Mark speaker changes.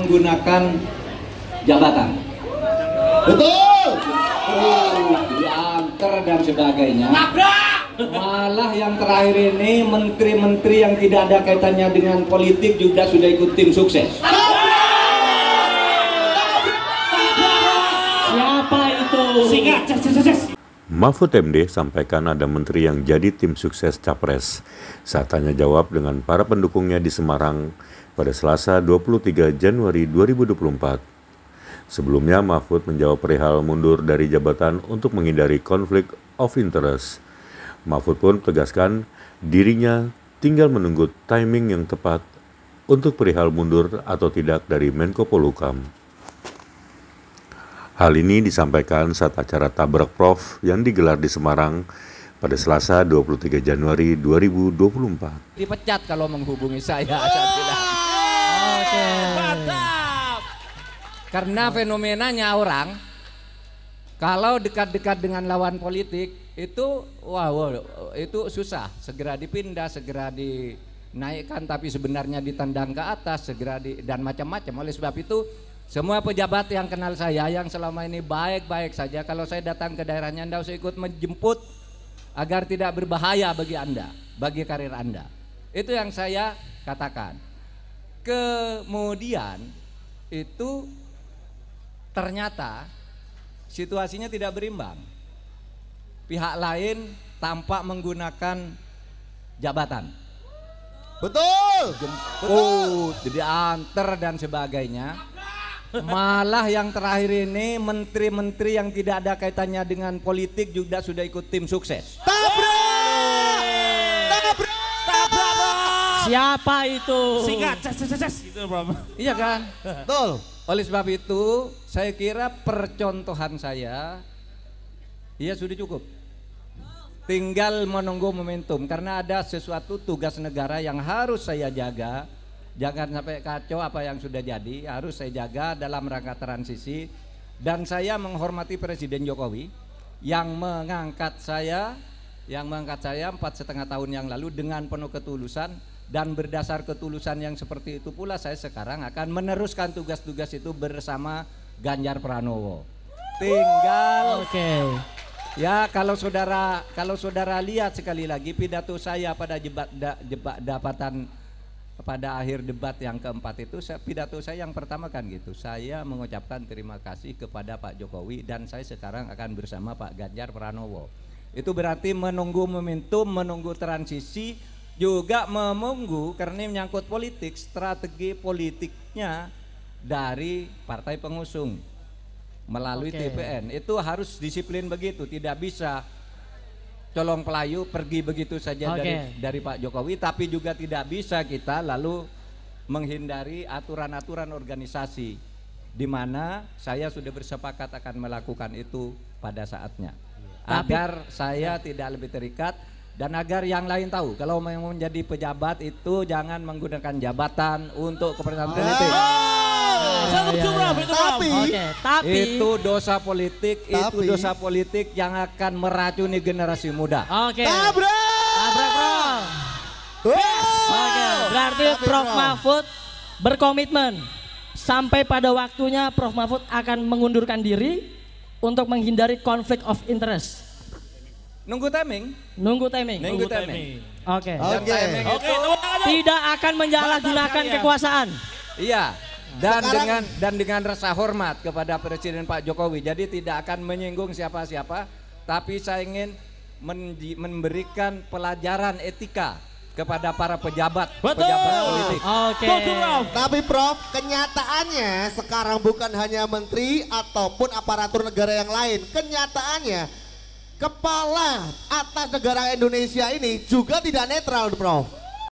Speaker 1: menggunakan jabatan. Betul. diantar dan sebagainya. Malah yang terakhir ini menteri-menteri yang tidak ada kaitannya dengan politik juga sudah ikut tim sukses. Siapa itu? Singa,
Speaker 2: Mahfud MD sampaikan ada menteri yang jadi tim sukses Capres. Saat tanya jawab dengan para pendukungnya di Semarang pada Selasa 23 Januari 2024. Sebelumnya Mahfud menjawab perihal mundur dari jabatan untuk menghindari konflik of interest. Mahfud pun tegaskan dirinya tinggal menunggu timing yang tepat untuk perihal mundur atau tidak dari Menko Polhukam. Hal ini disampaikan saat acara Tabrak Prof yang digelar di Semarang pada Selasa 23 Januari 2024.
Speaker 1: Dipecat kalau menghubungi saya. Oh, Oke. Okay. Karena fenomenanya orang kalau dekat-dekat dengan lawan politik itu wow, wow itu susah segera dipindah segera dinaikkan tapi sebenarnya ditendang ke atas segera di dan macam-macam oleh sebab itu semua pejabat yang kenal saya yang selama ini baik-baik saja kalau saya datang ke daerahnya Anda harus ikut menjemput agar tidak berbahaya bagi Anda, bagi karir Anda. Itu yang saya katakan. Kemudian itu ternyata situasinya tidak berimbang. Pihak lain tampak menggunakan jabatan. Betul. Jemput, Betul. anter dan sebagainya Malah yang terakhir ini menteri-menteri yang tidak ada kaitannya dengan politik juga sudah ikut tim sukses. Tabrak! Tabrak! Tabrak! Siapa itu? Singkat, ses, ces, gitu, Iya kan? Betul. Oleh sebab itu, saya kira percontohan saya, ya sudah cukup. Tinggal menunggu momentum, karena ada sesuatu tugas negara yang harus saya jaga, jangan sampai kacau apa yang sudah jadi harus saya jaga dalam rangka transisi dan saya menghormati Presiden Jokowi yang mengangkat saya yang mengangkat saya empat setengah tahun yang lalu dengan penuh ketulusan dan berdasar ketulusan yang seperti itu pula saya sekarang akan meneruskan tugas-tugas itu bersama Ganjar Pranowo. Tinggal Oke. Okay. Ya, kalau saudara kalau saudara lihat sekali lagi pidato saya pada jebak da, jebak dapatan pada akhir debat yang keempat itu saya, pidato saya yang pertama kan gitu saya mengucapkan terima kasih kepada Pak Jokowi dan saya sekarang akan bersama Pak Ganjar Pranowo itu berarti menunggu momentum menunggu transisi juga menunggu karena menyangkut politik strategi politiknya dari partai pengusung melalui Oke. TPN itu harus disiplin begitu tidak bisa colong pelayu pergi begitu saja okay. dari dari Pak Jokowi tapi juga tidak bisa kita lalu menghindari aturan-aturan organisasi di mana saya sudah bersepakat akan melakukan itu pada saatnya agar saya ya. tidak lebih terikat dan agar yang lain tahu kalau mau menjadi pejabat itu jangan menggunakan jabatan untuk kepentingan politik. Oh.
Speaker 2: Satu itu tapi, tapi, tapi itu
Speaker 1: dosa politik, tapi, itu dosa politik yang akan meracuni generasi muda. Oke. Okay. Tabrak. Tabrak, Bro. Yes. Oke, okay. berarti tapi, Prof Mahfud berkomitmen sampai pada waktunya Prof Mahfud akan mengundurkan diri untuk menghindari konflik of interest. Nunggu timing. Nunggu timing. Nunggu timing. Oke. Oke. Oke. Tidak akan menyalahgunakan ya. kekuasaan. Iya dan Sekarang, dengan dan dengan rasa hormat kepada Presiden Pak Jokowi. Jadi tidak akan menyinggung siapa-siapa, tapi saya ingin memberikan pelajaran etika kepada para pejabat, Betul. pejabat politik. Oke. Okay. Tapi Prof, kenyataannya sekarang bukan hanya menteri ataupun aparatur negara yang lain. Kenyataannya
Speaker 2: kepala atas negara Indonesia ini juga tidak netral, Prof.